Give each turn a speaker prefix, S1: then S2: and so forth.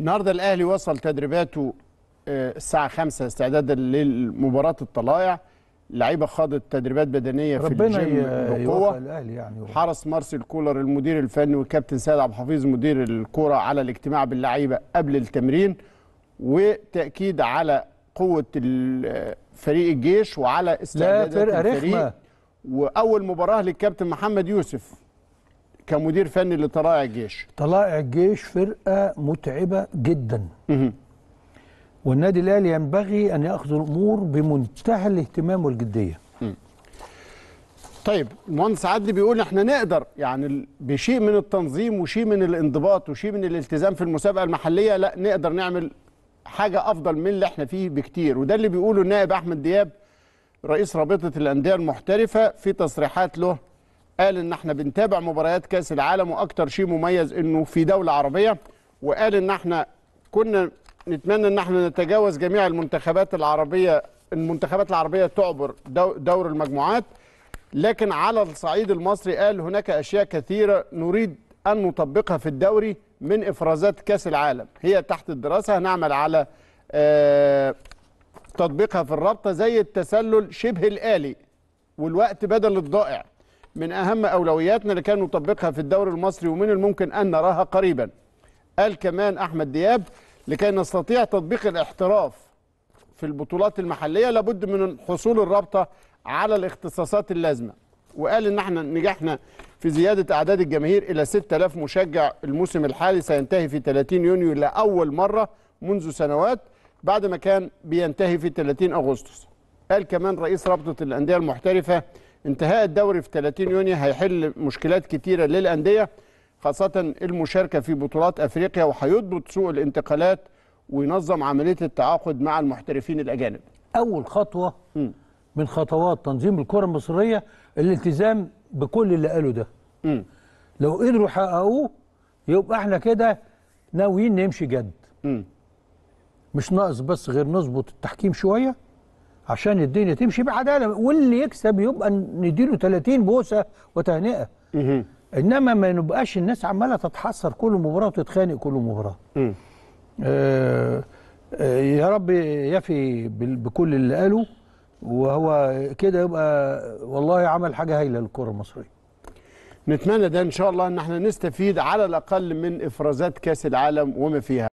S1: النهارده الاهلي وصل تدريباته آه، الساعه 5 استعدادا لمباراه الطلائع لعيبه خاضت تدريبات بدنيه في الجيم بقوه
S2: يعني
S1: حرس مارسيل كولر المدير الفني والكابتن سيد عبد الحفيظ مدير الكوره على الاجتماع باللعيبه قبل التمرين وتاكيد على قوه آه، فريق الجيش وعلى استعدادات الفريق واول مباراه للكابتن محمد يوسف كمدير فني لطلائع الجيش
S2: طلائع الجيش فرقه متعبه جدا والنادي الاهلي ينبغي ان ياخذ الامور بمنتهى الاهتمام والجديه
S1: طيب المهندس عدلي بيقول احنا نقدر يعني بشيء من التنظيم وشيء من الانضباط وشيء من الالتزام في المسابقه المحليه لا نقدر نعمل حاجه افضل من اللي احنا فيه بكتير وده اللي بيقوله النائب احمد دياب رئيس رابطه الانديه المحترفه في تصريحات له قال ان احنا بنتابع مباريات كاس العالم واكتر شيء مميز انه في دوله عربيه وقال ان احنا كنا نتمنى ان احنا نتجاوز جميع المنتخبات العربيه المنتخبات العربيه تعبر دور المجموعات لكن على الصعيد المصري قال هناك اشياء كثيره نريد ان نطبقها في الدوري من افرازات كاس العالم هي تحت الدراسه هنعمل على آه، تطبيقها في الرابطه زي التسلل شبه الالي والوقت بدل الضائع من أهم أولوياتنا اللي كان نطبقها في الدوري المصري ومن الممكن أن نراها قريبا قال كمان أحمد دياب لكي نستطيع تطبيق الاحتراف في البطولات المحلية لابد من حصول الرابطة على الاختصاصات اللازمة وقال ان احنا نجحنا في زيادة اعداد الجماهير الى 6000 مشجع الموسم الحالي سينتهي في 30 يونيو لأول مرة منذ سنوات بعد ما كان بينتهي في 30 أغسطس قال كمان رئيس رابطة الأندية المحترفة انتهاء الدوري في 30 يونيو هيحل مشكلات كتيرة للأندية خاصة المشاركة في بطولات أفريقيا وهيضبط سوق الانتقالات وينظم عملية التعاقد مع المحترفين الأجانب أول خطوة
S2: م. من خطوات تنظيم الكرة المصرية الالتزام بكل اللي قاله ده م. لو قدروا يحققوه يبقى احنا كده ناويين نمشي جد م. مش ناقص بس غير نظبط التحكيم شويه عشان الدنيا تمشي بعداله واللي يكسب يبقى نديله 30 بوسه وتهنئه انما ما نبقاش الناس عماله تتحسر كل مباراه وتتخانق كل مباراه آه آه يا رب يفي بكل اللي قاله
S1: وهو كده يبقى والله عمل حاجه هايله للكره المصريه نتمنى ده ان شاء الله ان احنا نستفيد على الاقل من افرازات كاس العالم وما فيها